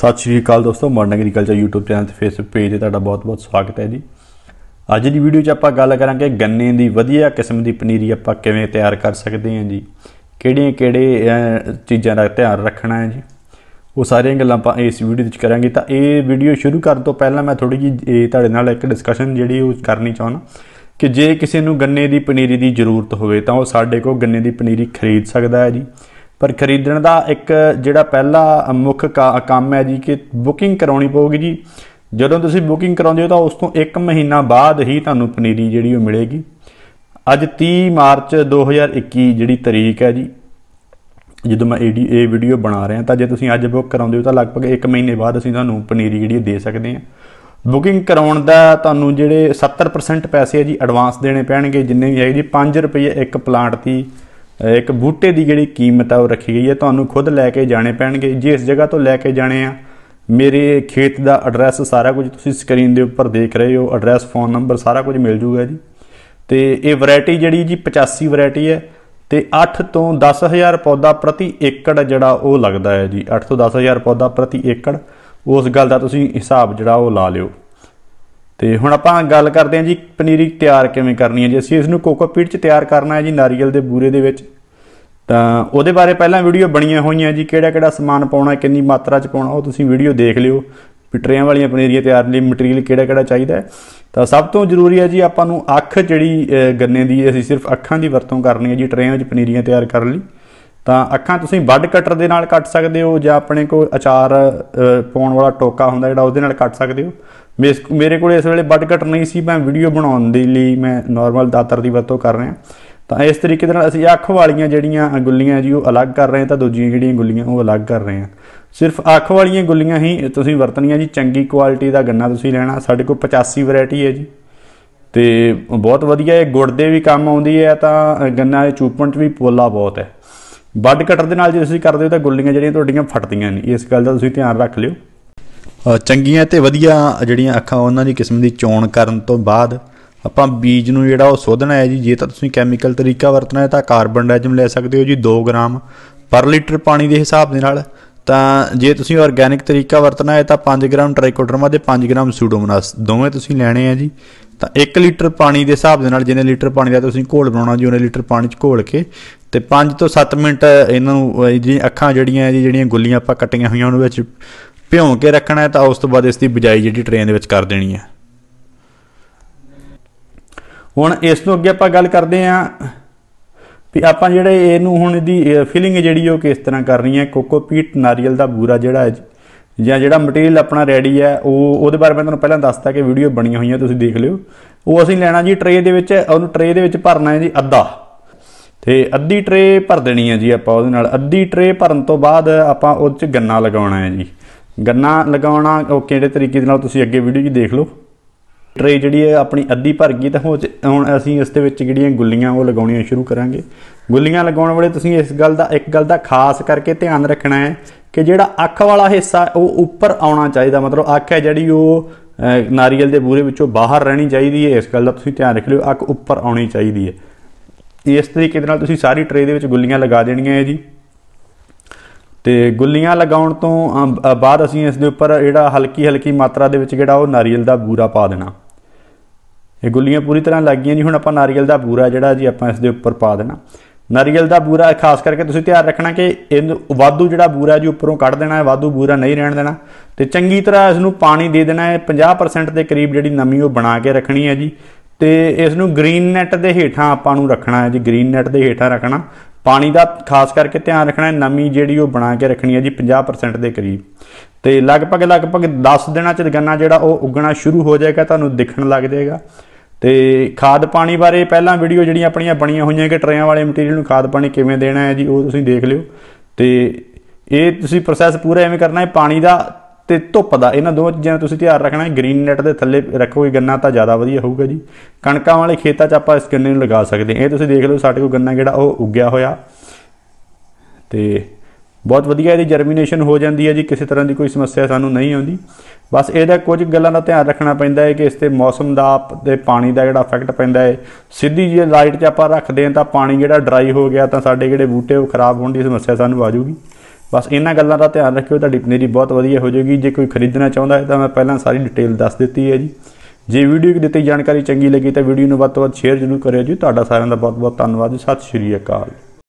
ਸਤਿ ਸ਼੍ਰੀ ਅਕਾਲ ਦੋਸਤੋ ਮਾਡਰਨ ਐਗਰੀਕਲਚਰ YouTube ਚੈਨਲ ਤੇ Facebook ਪੇਜ ਤੇ ਤੁਹਾਡਾ ਬਹੁਤ-ਬਹੁਤ ਸਵਾਗਤ ਹੈ ਜੀ ਅੱਜ ਦੀ ਵੀਡੀਓ 'ਚ ਆਪਾਂ ਗੱਲ ਕਰਾਂਗੇ ਗੰਨੇ ਦੀ ਵਧੀਆ ਕਿਸਮ ਦੀ ਪਨੀਰੀ ਆਪਾਂ ਕਿਵੇਂ ਤਿਆਰ ਕਰ ਸਕਦੇ ਹਾਂ ਜੀ ਕਿਹੜੀਆਂ-ਕਿਹੜੇ ਚੀਜ਼ਾਂ ਦਾ ਧਿਆਨ ਰੱਖਣਾ ਹੈ ਜੀ ਉਹ ਸਾਰੀਆਂ ਗੱਲਾਂ ਆਪਾਂ ਇਸ ਵੀਡੀਓ ਵਿੱਚ ਕਰਾਂਗੇ ਤਾਂ ਇਹ ਵੀਡੀਓ ਸ਼ੁਰੂ ਕਰਨ ਤੋਂ ਪਹਿਲਾਂ ਮੈਂ ਥੋੜੀ ਜੀ ਤੁਹਾਡੇ ਨਾਲ ਇੱਕ ਡਿਸਕਸ਼ਨ ਜਿਹੜੀ ਉਹ ਕਰਨੀ ਚਾਹੁੰਦਾ ਕਿ ਜੇ ਕਿਸੇ ਨੂੰ ਗੰਨੇ ਦੀ ਪਨੀਰੀ ਦੀ ਜ਼ਰੂਰਤ ਹੋਵੇ ਤਾਂ ਉਹ ਸਾਡੇ ਕੋਲ ਗੰਨੇ ਦੀ ਪਨੀਰੀ ਖਰੀਦ ਸਕਦਾ ਹੈ ਜੀ ਪਰ ਖਰੀਦਣ ਦਾ ਇੱਕ ਜਿਹੜਾ ਪਹਿਲਾ ਮੁੱਖ ਕੰਮ ਹੈ ਜੀ ਕਿ ਬੁਕਿੰਗ ਕਰਾਉਣੀ ਪਊਗੀ ਜੀ ਜਦੋਂ ਤੁਸੀਂ ਬੁਕਿੰਗ ਕਰਾਉਂਦੇ ਹੋ ਤਾਂ ਉਸ ਤੋਂ 1 ਮਹੀਨਾ ਬਾਅਦ ਹੀ ਤੁਹਾਨੂੰ ਪਨੀਰੀ ਜਿਹੜੀ ਉਹ ਮਿਲੇਗੀ ਅੱਜ 30 ਮਾਰਚ 2021 ਜਿਹੜੀ ਤਰੀਕ ਹੈ ਜੀ ਜਦੋਂ ਮੈਂ ਇਹ ਵੀਡੀਓ ਬਣਾ ਰਿਹਾ ਤਾਂ ਜੇ ਤੁਸੀਂ ਅੱਜ ਬੁੱਕ ਕਰਾਉਂਦੇ ਹੋ ਤਾਂ ਲਗਭਗ 1 ਮਹੀਨੇ ਬਾਅਦ ਅਸੀਂ ਤੁਹਾਨੂੰ ਪਨੀਰੀ ਜਿਹੜੀ ਦੇ ਸਕਦੇ ਹਾਂ ਬੁਕਿੰਗ ਕਰਾਉਣ ਦਾ ਤੁਹਾਨੂੰ ਜਿਹੜੇ 70% ਪੈਸੇ ਹੈ ਜੀ ਐਡਵਾਂਸ ਦੇਣੇ ਪੈਣਗੇ ਜਿੰਨੇ ਵੀ ਹੈ ਜੀ 5 ਰੁਪਏ ਇੱਕ ਪਲਾਂਟ ਦੀ ਇੱਕ ਬੂਟੇ ਦੀ ਜਿਹੜੀ ਕੀਮਤ ਆ ਉਹ ਰੱਖੀ ਗਈ ਹੈ ਤੁਹਾਨੂੰ ਖੁਦ ਲੈ ਕੇ ਜਾਣੇ ਪੈਣਗੇ ਇਸ ਜਗ੍ਹਾ ਤੋਂ ਲੈ ਕੇ ਜਾਣੇ ਆ ਮੇਰੇ ਖੇਤ ਦਾ ਐਡਰੈਸ ਸਾਰਾ ਕੁਝ ਤੁਸੀਂ ਸਕਰੀਨ ਦੇ ਉੱਪਰ ਦੇਖ ਰਹੇ ਹੋ ਐਡਰੈਸ ਫੋਨ ਨੰਬਰ ਸਾਰਾ ਕੁਝ ਮਿਲ ਜੂਗਾ ਜੀ ਤੇ ਇਹ ਵੈਰਾਈਟੀ ਜਿਹੜੀ ਜੀ 85 ਵੈਰਾਈਟੀ ਹੈ ਤੇ 8 ਤੋਂ 10000 ਪੌਦਾ ਪ੍ਰਤੀ ਏਕੜ ਜਿਹੜਾ ਉਹ ਲੱਗਦਾ ਹੈ ਜੀ 8 ਤੋਂ 10000 ਪੌਦਾ ਪ੍ਰਤੀ ਏਕੜ ਉਸ ਗੱਲ ਦਾ ਤੁਸੀਂ ਹਿਸਾਬ ਜਿਹੜਾ ਉਹ ਲਾ ਲਿਓ ਤੇ ਹੁਣ ਆਪਾਂ ਗੱਲ ਕਰਦੇ ਹਾਂ ਜੀ ਪਨੀਰੀ ਤਿਆਰ ਕਿਵੇਂ ਕਰਨੀ ਹੈ ਜੀ ਅਸੀਂ ਇਸ ਨੂੰ ਕੋਕੋਪੀਟ 'ਚ ਤਿਆਰ ਕਰਨਾ ਹੈ ਜੀ ਨਾਰੀਅਲ ਦੇ ਬੂਰੇ ਦੇ ਵਿੱਚ ਤਾਂ ਉਹਦੇ ਬਾਰੇ ਪਹਿਲਾਂ ਵੀਡੀਓ ਬਣੀਆਂ ਹੋਈਆਂ ਜੀ ਕਿਹੜਾ ਕਿਹੜਾ ਸਮਾਨ ਪਾਉਣਾ ਕਿੰਨੀ ਮਾਤਰਾ 'ਚ ਪਾਉਣਾ ਉਹ ਤੁਸੀਂ ਵੀਡੀਓ ਦੇਖ ਲਿਓ ਪਿਟਰੀਆਂ ਵਾਲੀਆਂ ਪਨੀਰੀਆਂ ਤਿਆਰ ਲਈ ਮਟੀਰੀਅਲ ਕਿਹੜਾ ਕਿਹੜਾ ਚਾਹੀਦਾ ਤਾਂ ਸਭ ਤੋਂ ਜ਼ਰੂਰੀ ਹੈ ਜੀ ਆਪਾਂ ਨੂੰ ਅੱਖ ਜਿਹੜੀ ਗੰਨੇ ਦੀ ਅਸੀਂ ਸਿਰਫ ਅੱਖਾਂ ਦੀ ਵਰਤੋਂ ਕਰਨੀ ਹੈ ਜੀ ਟਰੇਆਂ ਵਿੱਚ ਪਨੀਰੀਆਂ ਤਿਆਰ ਕਰਨ ਲਈ ਤਾਂ ਅੱਖਾਂ ਤੁਸੀਂ ਵੱਡ ਕਟਰ ਦੇ ਨਾਲ ਕੱਟ ਸਕਦੇ ਹੋ ਜਾਂ ਆਪਣੇ ਕੋਲ ਅਚਾਰ ਪਾਉਣ ਵਾਲਾ ਟੋਕਾ ਹੁੰਦਾ ਜਿਹੜਾ ਉਹਦੇ ਨਾਲ ਕੱਟ ਸਕਦੇ ਹੋ ਮੇਰੇ ਕੋਲ ਇਸ ਵੇਲੇ ਵੱਡ ਕਟਰ ਨਹੀਂ ਸੀ ਮੈਂ ਵੀਡੀਓ ਬਣਾਉਣ ਦੇ ਲਈ ਮੈਂ ਨਾਰਮਲ ਦਾਤਰ ਦੀ ਵਰਤੋਂ ਕਰ ਰਿਹਾ ਤਾਂ ਇਸ ਤਰੀਕੇ ਦੇ ਨਾਲ ਅਸੀਂ ਅੱਖ ਵਾਲੀਆਂ ਜਿਹੜੀਆਂ ਗੁੱਲੀਆਂ ਜੀ ਉਹ ਅਲੱਗ ਕਰ ਰਹੇ ਤਾਂ ਦੂਜੀਆਂ ਜਿਹੜੀਆਂ ਗੁੱਲੀਆਂ ਉਹ ਅਲੱਗ ਕਰ ਰਹੇ ਹਾਂ ਸਿਰਫ ਅੱਖ ਵਾਲੀਆਂ ਗੁੱਲੀਆਂ ਹੀ ਤੁਸੀਂ ਵਰਤਣੀਆਂ ਜੀ ਚੰਗੀ ਕੁਆਲਿਟੀ ਦਾ ਗੰਨਾ ਤੁਸੀਂ ਲੈਣਾ ਸਾਡੇ ਕੋਲ 85 ਵੈਰਾਈਟੀ ਹੈ ਜੀ ਤੇ ਬਹੁਤ ਵਧੀਆ ਇਹ ਗੁੜ ਦੇ ਵੀ ਕੰਮ ਆਉਂਦੀ ਹੈ ਤਾਂ ਗੰਨਾ ਇਹ ਚੂਪਣ 'ਚ ਵੀ ਪੋਲਾ ਬਹੁਤ ਹੈ ਬੱਡ ਕਟਰ ਦੇ ਨਾਲ ਜੇ ਤੁਸੀਂ ਕਰਦੇ ਹੋ ਤਾਂ ਗੁੱਲੀਆਂ ਜਿਹੜੀਆਂ ਤੁਹਾਡੀਆਂ ਫਟਦੀਆਂ ਨਹੀਂ ਇਸ ਗੱਲ ਦਾ ਤੁਸੀਂ ਧਿਆਨ ਰੱਖ ਲਿਓ ਚੰਗੀਆਂ ਤੇ ਵਧੀਆ ਜਿਹੜੀਆਂ ਅੱਖਾਂ ਉਹਨਾਂ ਦੀ ਕਿਸਮ ਦੀ ਚੋਣ ਕਰਨ ਤੋਂ ਬਾਅਦ ਆਪਾਂ ਬੀਜ ਨੂੰ ਜਿਹੜਾ ਉਹ ਸੋਧਣਾ ਹੈ ਜੀ ਜੇ ਤਾਂ ਤੁਸੀਂ ਕੈਮੀਕਲ ਤਰੀਕਾ ਵਰਤਣਾ ਹੈ ਤਾਂ ਕਾਰਬਨ ਡਾਈਜਮ ਲੈ ਸਕਦੇ ਹੋ ਜੀ 2 ਗ੍ਰਾਮ ਪਰ ਲੀਟਰ ਪਾਣੀ ਦੇ ਹਿਸਾਬ ਦੇ ਨਾਲ ਤਾਂ ਜੇ ਤੁਸੀਂ ਆਰਗੈਨਿਕ ਤਰੀਕਾ ਵਰਤਣਾ ਹੈ ਤਾਂ 5 ਗ੍ਰਾਮ ਟ੍ਰਾਈਕੋਡਰਮਾ ਦੇ 5 ਗ੍ਰਾਮ ਸੂਡੋਮੋਨਾਸ ਦੋਵੇਂ ਤੁਸੀਂ ਲੈਣੇ ਆ ਜੀ ਤਾਂ 1 ਲੀਟਰ ਪਾਣੀ ਦੇ ਹਿਸਾਬ ਦੇ ਨਾਲ ਜਿੰਨੇ ਲੀਟਰ ਪਾਣੀ ਦਾ ਤੁਸੀਂ ਘੋਲ ਬਣਾਉਣਾ ਜੀ ਉਹਨੇ ਲੀਟਰ ਪਾਣੀ 'ਚ ਘੋਲ ਕੇ ਤੇ 5 ਤੋਂ 7 ਮਿੰਟ ਇਹਨਾਂ ਨੂੰ ਜਿਹੜੀਆਂ ਅੱਖਾਂ ਜਿਹੜੀਆਂ ਜੀ ਜਿਹੜੀਆਂ ਗੁੱਲੀਆਂ ਆਪਾਂ ਕੱਟੀਆਂ ਹੋਈਆਂ ਉਹਨਾਂ ਵਿੱਚ ਭਿਉਂ ਕੇ ਰੱਖਣਾ ਹੈ ਤਾਂ ਉਸ ਤੋਂ ਬਾਅਦ ਇਸ ਦੀ ਬਜਾਈ ਜਿਹੜੀ ਟ੍ਰੇਨ ਦੇ ਵਿੱਚ ਕਰ ਦੇਣੀ ਹੈ ਹੁਣ ਇਸ ਤੋਂ ਅੱਗੇ ਆਪਾਂ ਗੱਲ ਕਰਦੇ ਆਂ ਵੀ ਆਪਾਂ ਜਿਹੜੇ ਇਹਨੂੰ ਹੁਣ ਦੀ ਫਿਲਿੰਗ ਜਿਹੜੀ ਉਹ ਕਿਸ ਤਰ੍ਹਾਂ ਕਰਨੀ ਹੈ ਕੋਕੋਪੀਟ ਨਾਰੀਅਲ ਦਾ ਬੂਰਾ ਜਿਹੜਾ ਹੈ ਜਾਂ ਜਿਹੜਾ ਮਟੀਰੀਅਲ ਆਪਣਾ ਰੈਡੀ ਹੈ ਉਹ ਉਹਦੇ ਬਾਰੇ ਮੈਂ ਤੁਹਾਨੂੰ ਪਹਿਲਾਂ ਦੱਸਤਾ ਕਿ ਵੀਡੀਓ ਬਣੀਆਂ ਹੋਈਆਂ ਤੁਸੀਂ ਦੇਖ ਲਿਓ ਉਹ ਅਸੀਂ ਲੈਣਾ ਜੀ ਟਰੇ ਦੇ ਵਿੱਚ ਉਹਨੂੰ ਟਰੇ ਦੇ ਵਿੱਚ ਭਰਨਾ ਹੈ ਜੀ ਅੱਧਾ ਤੇ ਅੱਧੀ ਟਰੇ ਭਰ ਦੇਣੀ ਹੈ ਜੀ ਆਪਾਂ ਉਹਦੇ ਨਾਲ ਅੱਧੀ ਟਰੇ ਭਰਨ ਤੋਂ ਬਾਅਦ ਆਪਾਂ ਉਹ 'ਚ ਗੰਨਾ ਲਗਾਉਣਾ ਹੈ ਜੀ ਗੰਨਾ ਲਗਾਉਣਾ ਉਹ ਕਿਹੜੇ ਤਰੀਕੇ ਦੇ ਨਾਲ ਤੁਸੀਂ ਅੱਗੇ ਵੀਡੀਓ 'ਚ ਦੇਖ ਲਓ ਟਰੇ ਜਿਹੜੀ ਹੈ ਆਪਣੀ ਅੱਧੀ ਭਰ ਗਈ ਤਾਂ ਹੁਣ ਅਸੀਂ ਇਸ ਦੇ ਵਿੱਚ ਜਿਹੜੀਆਂ ਗੁੱਲੀਆਂ ਉਹ ਲਗਾਉਣੀਆਂ ਸ਼ੁਰੂ ਕਰਾਂਗੇ ਗੁੱਲੀਆਂ ਲਗਾਉਣ ਵੇਲੇ ਤੁਸੀਂ ਇਸ ਗੱਲ ਦਾ ਇੱਕ ਗੱਲ ਦਾ ਖਾਸ ਕਰਕੇ ਧਿਆਨ ਰੱਖਣਾ ਹੈ ਕਿ ਜਿਹੜਾ ਅੱਖ ਵਾਲਾ ਹਿੱਸਾ ਉਹ ਉੱਪਰ ਆਉਣਾ ਚਾਹੀਦਾ ਮਤਲਬ ਅੱਖ ਹੈ ਜਿਹੜੀ ਉਹ ਨਾਰੀਅਲ ਦੇ ਬੂਰੇ ਵਿੱਚੋਂ ਬਾਹਰ ਰਹਿਣੀ ਚਾਹੀਦੀ ਹੈ ਇਸ ਗੱਲ ਦਾ ਤੁਸੀਂ ਧਿਆਨ ਰੱਖ ਲਿਓ ਅੱਖ ਉੱਪਰ ਆਉਣੀ ਚਾਹੀਦੀ ਹੈ ਇਸ ਤਰੀਕੇ ਦੇ ਨਾਲ ਤੁਸੀਂ ਸਾਰੀ ਟਰੇ ਦੇ ਵਿੱਚ ਗੁੱਲੀਆਂ ਲਗਾ ਦੇਣੀਆਂ ਹੈ ਜੀ ਤੇ ਗੁੱਲੀਆਂ ਲਗਾਉਣ ਤੋਂ ਬਾਅਦ ਅਸੀਂ ਇਸ ਦੇ ਉੱਪਰ ਜਿਹੜਾ ਹਲਕੀ ਹਲਕੀ ਮਾਤਰਾ ਦੇ ਵਿੱਚ ਜਿਹੜਾ ਉਹ ਨਾਰੀਅਲ ਦਾ ਬੂਰਾ ਪਾ ਦੇਣਾ ਇਹ ਗੁੱਲੀਆਂ ਪੂਰੀ ਤਰ੍ਹਾਂ ਲੱਗ ਗਈਆਂ ਜੀ ਹੁਣ ਆਪਾਂ ਨਾਰੀਅਲ ਦਾ ਬੂਰਾ ਜਿਹੜਾ ਜੀ ਆਪਾਂ ਇਸ ਦੇ ਉੱਪਰ ਪਾ ਦੇਣਾ ਨਾਰੀਅਲ ਦਾ ਬੂਰਾ ਖਾਸ ਕਰਕੇ ਤੁਸੀਂ ਧਿਆਨ ਰੱਖਣਾ ਕਿ ਇਹ ਵਾਧੂ ਜਿਹੜਾ ਬੂਰਾ ਜੀ ਉੱਪਰੋਂ ਕੱਢ ਦੇਣਾ ਹੈ ਵਾਧੂ ਬੂਰਾ ਨਹੀਂ ਰਹਿਣ ਦੇਣਾ ਤੇ ਚੰਗੀ ਤਰ੍ਹਾਂ ਇਸ ਨੂੰ ਪਾਣੀ ਦੇ ਦੇਣਾ ਹੈ 50% ਦੇ ਕਰੀਬ ਜਿਹੜੀ ਨਮੀ ਉਹ ਬਣਾ ਕੇ ਰੱਖਣੀ ਹੈ ਜੀ ਤੇ ਇਸ ਨੂੰ ਗ੍ਰੀਨ ਨੈਟ ਦੇ ਹੇਠਾਂ ਆਪਾਂ ਨੂੰ ਰੱਖਣਾ ਹੈ ਜੀ ਗ੍ਰੀਨ ਨੈਟ ਦੇ ਹੇਠਾਂ ਰੱਖਣਾ ਪਾਣੀ ਦਾ ਖਾਸ ਕਰਕੇ ਧਿਆਨ ਰੱਖਣਾ ਹੈ ਨਮੀ ਜਿਹੜੀ ਉਹ ਬਣਾ ਕੇ ਰੱਖਣੀ ਹੈ ਜੀ 50% ਦੇ ਕਰੀਬ ਤੇ ਲਗਭਗ ਲਗਭਗ 10 ਦਿਨਾਂ ਚ ਗੰਨਾ ਜਿਹੜਾ ਉਹ ਉੱਗਣਾ ਸ਼ੁਰੂ ਹੋ ਜਾਏਗਾ ਤੁਹਾਨੂੰ ਦਿਖਣ ਲੱਗ ਜਾਏਗਾ ਤੇ ਖਾਦ ਪਾਣੀ ਬਾਰੇ ਪਹਿਲਾਂ ਵੀਡੀਓ ਜਿਹੜੀਆਂ ਆਪਣੀਆਂ ਬਣੀਆਂ ਹੋਈਆਂ ਕਿ ਟਰੇਆਂ ਵਾਲੇ ਮਟੀਰੀਅਲ ਨੂੰ ਖਾਦ ਪਾਣੀ ਕਿਵੇਂ ਦੇਣਾ ਹੈ ਜੀ ਉਹ ਤੁਸੀਂ ਦੇਖ ਲਿਓ ਤੇ ਇਹ ਤੁਸੀਂ ਪ੍ਰੋਸੈਸ ਪੂਰਾ ਐਵੇਂ ਕਰਨਾ ਹੈ ਪਾਣੀ ਦਾ ਤੇ ਧੁੱਪ ਦਾ ਇਹਨਾਂ ਦੋਵਾਂ ਚੀਜ਼ਾਂ ਦਾ ਤੁਸੀਂ ਧਿਆਨ ਰੱਖਣਾ ਹੈ ਗ੍ਰੀਨ ਨੈਟ ਦੇ ਥੱਲੇ ਰੱਖੋਗੇ ਗੰਨਾ ਤਾਂ ਜ਼ਿਆਦਾ ਵਧੀਆ ਹੋਊਗਾ ਜੀ ਕਣਕਾਂ ਵਾਲੇ ਖੇਤਾਂ 'ਚ ਆਪਾਂ ਇਸ ਗੰਨੇ ਨੂੰ ਲਗਾ ਸਕਦੇ ਇਹ ਤੁਸੀਂ ਦੇਖ ਲਓ ਸਾਡੇ ਕੋਲ ਗੰਨਾ ਜਿਹੜਾ ਉਹ ਉੱਗਿਆ ਹੋਇਆ ਤੇ ਬਹੁਤ ਵਧੀਆ ਇਹਦੀ ਜਰਮੀਨੇਸ਼ਨ ਹੋ ਜਾਂਦੀ ਹੈ ਜੀ ਕਿਸੇ ਤਰ੍ਹਾਂ ਦੀ ਕੋਈ ਸਮੱਸਿਆ ਸਾਨੂੰ ਨਹੀਂ ਆਉਂਦੀ ਬਸ ਇਹਦਾ ਕੁਝ ਗੱਲਾਂ ਦਾ ਧਿਆਨ ਰੱਖਣਾ ਪੈਂਦਾ ਹੈ ਕਿ ਇਸ ਤੇ ਮੌਸਮ ਦਾ ਤੇ ਪਾਣੀ ਦਾ ਜਿਹੜਾ ਇਫੈਕਟ ਪੈਂਦਾ ਹੈ ਸਿੱਧੀ ਜੇ ਲਾਈਟ 'ਚ ਆਪਾਂ ਰੱਖਦੇ ਹਾਂ ਤਾਂ ਪਾਣੀ ਜਿਹੜਾ ਡਰਾਈ ਹੋ ਗਿਆ ਤਾਂ ਸਾਡੇ ਜਿਹੜੇ ਬੂਟੇ ਉਹ ਖਰਾਬ ਹੋਣ ਦੀ ਸਮੱਸਿਆ ਸਾਨੂੰ ਆ ਜਾਊਗੀ ਬਸ ਇਹਨਾਂ ਗੱਲਾਂ ਦਾ ਧਿਆਨ ਰੱਖਿਓ ਤੁਹਾਡੀ ਪਨੀਰੀ ਬਹੁਤ ਵਧੀਆ ਹੋ ਜਾਊਗੀ ਜੇ ਕੋਈ ਖਰੀਦਣਾ ਚਾਹੁੰਦਾ ਹੈ ਤਾਂ ਮੈਂ ਪਹਿਲਾਂ ਸਾਰੀ ਡਿਟੇਲ ਦੱਸ ਦਿੱਤੀ ਹੈ ਜੀ ਜੇ ਵੀਡੀਓ ਦੀ ਦਿੱਤੀ ਜਾਣਕਾਰੀ ਚੰਗੀ ਲੱਗੀ ਤਾਂ ਵੀਡੀਓ ਨੂੰ ਵੱਧ ਤੋਂ ਵੱਧ ਸ਼ੇਅਰ ਜ਼ਰੂਰ ਕਰਿਓ ਜੀ ਤੁਹਾਡਾ ਸਾਰਿਆਂ ਦਾ ਬਹੁਤ ਬਹੁਤ ਧੰਨਵਾਦ ਸਤਿ ਸ਼੍ਰੀ ਅਕਾਲ